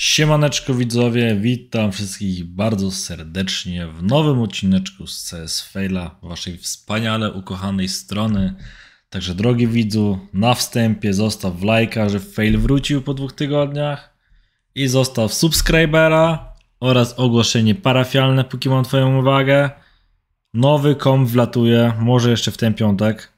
Siemaneczko widzowie, witam wszystkich bardzo serdecznie w nowym odcineczku z CS Faila, waszej wspaniale ukochanej strony. Także drogi widzu, na wstępie zostaw lajka, że fail wrócił po dwóch tygodniach i zostaw subskrybera oraz ogłoszenie parafialne, póki mam twoją uwagę. Nowy kom wlatuje, może jeszcze w ten piątek,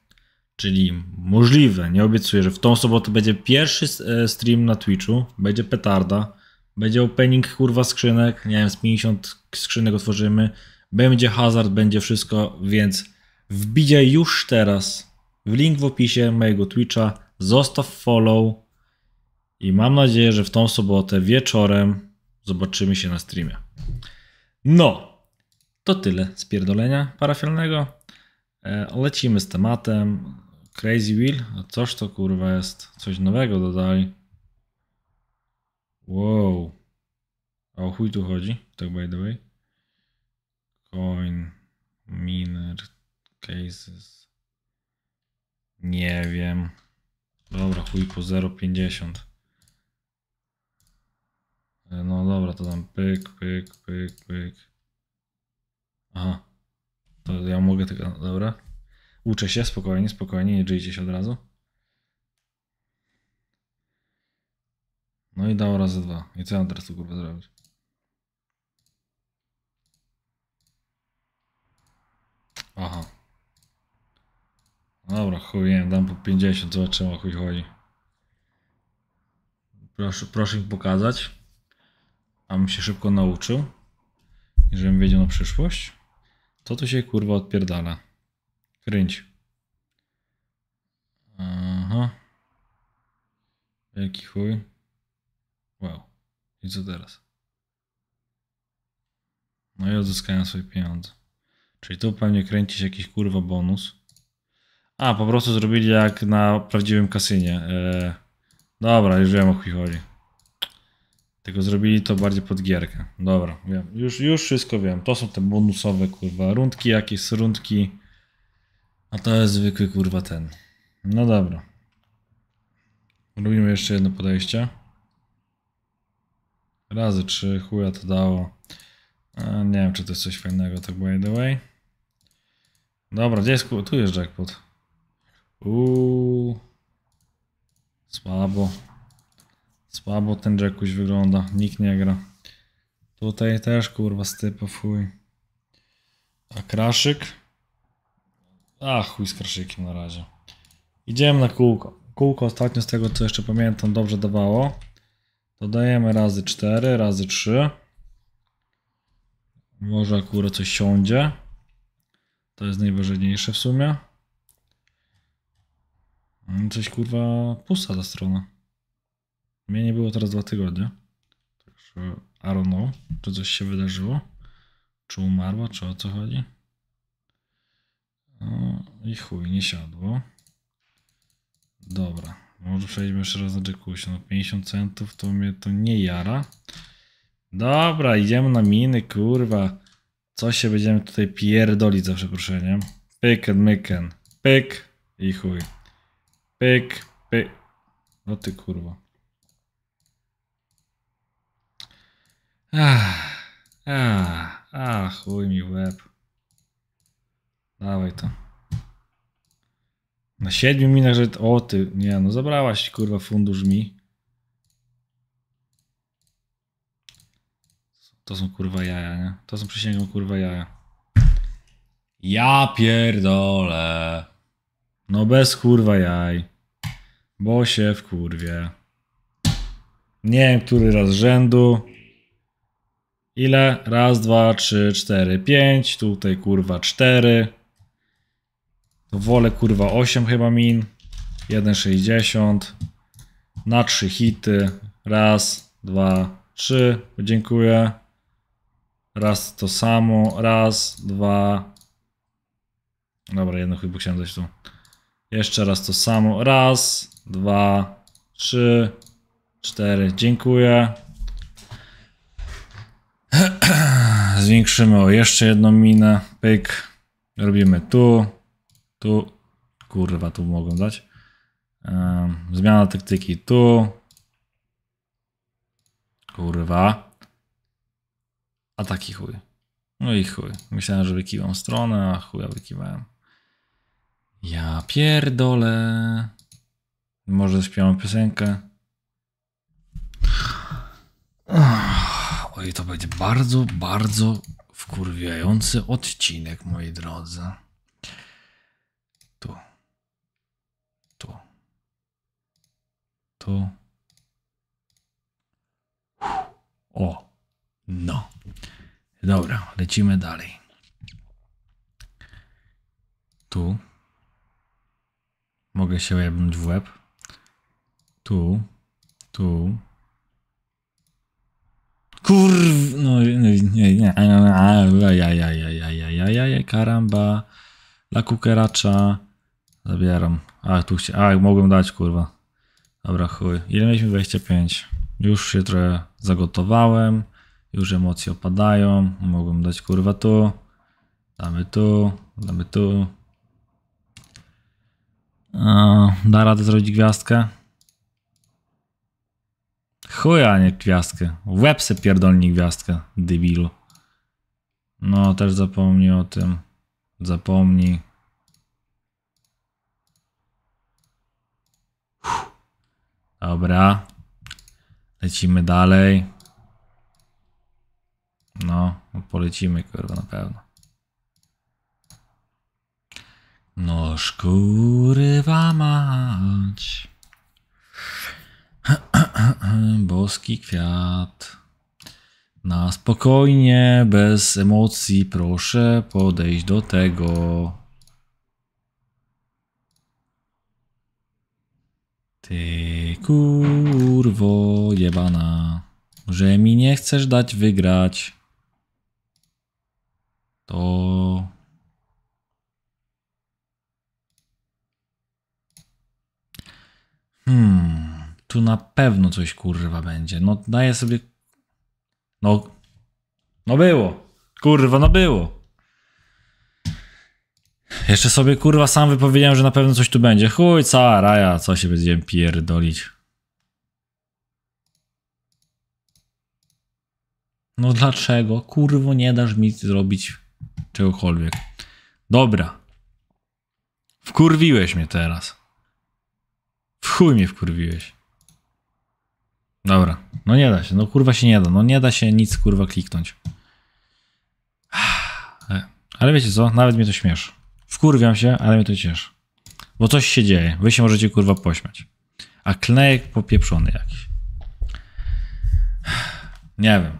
czyli możliwe, nie obiecuję, że w tą sobotę będzie pierwszy e, stream na Twitchu, będzie petarda. Będzie opening, kurwa, skrzynek, nie wiem, z 50 skrzynek otworzymy. Będzie hazard, będzie wszystko, więc wbicie już teraz w link w opisie mojego Twitcha, zostaw follow i mam nadzieję, że w tą sobotę wieczorem zobaczymy się na streamie. No, to tyle z pierdolenia parafialnego. E, lecimy z tematem. Crazy Wheel, a to kurwa jest? Coś nowego dodali. Wow. A o chuj tu chodzi? Tak by the way. Coin. Miner. Cases. Nie wiem. Dobra, chuj po 0,50. E, no dobra, to tam pyk, pyk, pyk, pyk. Aha. To ja mogę tylko, dobra. Uczę się, spokojnie, spokojnie, nie drzejcie się od razu. No i dało razy dwa. I co ja mam teraz tu kurwa zrobić? Aha. No dobra, chuj, nie, dam po 50, zobaczymy o chuj chodzi. Proszę, proszę mi pokazać, abym się szybko nauczył i żebym wiedział na przyszłość. To tu się kurwa odpierdala. Kręć. Aha. Jaki chuj. Wow. I co teraz? No i odzyskają swoje pieniądze. Czyli tu pewnie kręci się jakiś kurwa bonus. A, po prostu zrobili jak na prawdziwym kasynie. Eee, dobra, już wiem o chuj chodzi. Tylko zrobili to bardziej pod gierkę. Dobra, wiem. Już, już wszystko wiem. To są te bonusowe kurwa rundki, jakieś rundki. A to jest zwykły kurwa ten. No dobra. Robimy jeszcze jedno podejście. Razy 3, chuja to dało. E, nie wiem, czy to jest coś fajnego, tak by the way. Dobra, gdzie jest, tu jest jackpot. Uuu. Słabo. Słabo ten jackuś wygląda, nikt nie gra. Tutaj też kurwa stypa fuj. A kraszyk? A chuj z kraszykiem na razie. Idziemy na kółko. Kółko ostatnio z tego co jeszcze pamiętam dobrze dawało. Dodajemy razy 4, razy 3. Może akurat coś siądzie. To jest najważniejsze w sumie. Mm, coś kurwa pusta ta strona. Mnie nie było teraz dwa tygodnie. Także I don't know, czy coś się wydarzyło. Czy umarła, czy o co chodzi. No i chuj, nie siadło. Dobra, może przejdźmy jeszcze raz na Jacuzzi. No 50 centów to mnie to nie jara. Dobra, idziemy na miny, kurwa. Co się będziemy tutaj pierdolić za przeproszeniem? Pyken, myken. Pyk i chuj. Pyk, pyk. No ty kurwa. Ah, ah, ah, chuj mi łeb. Dawaj to. Na siedmiu minach, że... O ty, nie no, zabrałaś kurwa fundusz mi. To są kurwa jaja, nie? To są przysięgą kurwa jaja. Ja pierdolę. No bez kurwa jaj. Bo się w kurwie. Nie wiem, który raz rzędu. Ile? Raz, dwa, trzy, cztery, pięć. Tutaj kurwa cztery. Wolę kurwa 8 chyba min. 1,60. Na 3 hity. Raz, dwa, trzy. Dziękuję. Raz to samo. Raz, dwa. Dobra, jedno chyba chciałem dać tu. Jeszcze raz to samo. Raz, dwa, trzy, cztery. Dziękuję. Zwiększymy o jeszcze jedną minę. Pyk. Robimy tu. Tu, kurwa, tu mogą dać. Zmiana taktyki tu. Kurwa. A taki chuj. No i chuj. Myślałem, że wykiwam stronę, a chuja wykiwałem. Ja pierdolę. Może śpiewam piosenkę. Oj, to będzie bardzo, bardzo wkurwiający odcinek, moi drodzy. to. O, no. Dobra, lecimy dalej. Tu. Mogę się jebnąć w łeb. Tu. Tu. Kurw... No, no nie, nie, nie. Ajajajajajajajajajaj, karamba. La kukeracza. Zabieram. A, tu się... A, mogłem dać, kurwa. Dobra, chuj. Ile mieliśmy? 25. Już się trochę zagotowałem. Już emocje opadają. Mogłem dać kurwa tu. Damy tu. Damy tu. Eee, da radę zrobić gwiazdkę? Chuj, a nie gwiazdkę. Łeb se pierdolni gwiazdkę, dybilu. No, też zapomnij o tym. Zapomnij. Dobra. Lecimy dalej. No, polecimy kurwa na pewno. No kurwa mać. Boski kwiat. Na spokojnie, bez emocji, proszę podejść do tego. Ty kurwo jebana, że mi nie chcesz dać wygrać, to... Hmm, tu na pewno coś kurwa będzie. No daję sobie... No... No było. Kurwa, no było. Jeszcze sobie kurwa sam wypowiedziałem, że na pewno coś tu będzie. Chuj, cała raja, co się będziemy pierdolić. No dlaczego? Kurwo, nie dasz mi zrobić czegokolwiek. Dobra. Wkurwiłeś mnie teraz. W chuj mnie wkurwiłeś. Dobra. No nie da się. No kurwa się nie da. No nie da się nic kurwa kliknąć. Ale wiecie co? Nawet mnie to śmieszy. Wkurwiam się, ale mnie to cieszy. Bo coś się dzieje. Wy się możecie kurwa pośmiać. A klejek popieprzony jakiś. Nie wiem.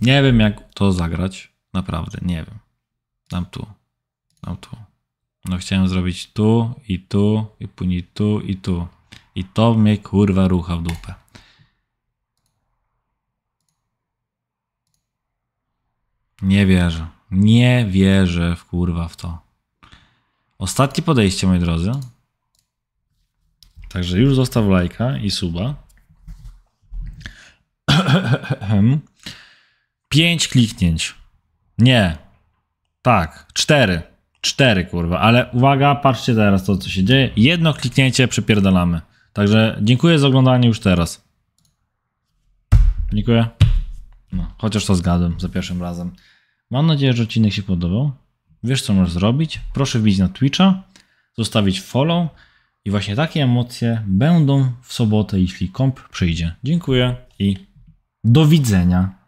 Nie wiem, jak to zagrać. Naprawdę, nie wiem. Dam tu. Dam tu. No chciałem zrobić tu i tu i później tu i tu. I to mnie kurwa rucha w dupę. Nie wierzę. Nie wierzę w kurwa w to. Ostatnie podejście, moi drodzy. Także już zostaw lajka i suba. Pięć kliknięć. Nie. Tak, cztery. Cztery, kurwa. Ale uwaga, patrzcie teraz to, co się dzieje. Jedno kliknięcie, przypierdalamy. Także dziękuję za oglądanie już teraz. Dziękuję. No, chociaż to zgadłem za pierwszym razem. Mam nadzieję, że odcinek się podobał. Wiesz, co możesz zrobić. Proszę wbić na Twitcha, zostawić follow i właśnie takie emocje będą w sobotę, jeśli komp przyjdzie. Dziękuję i do widzenia.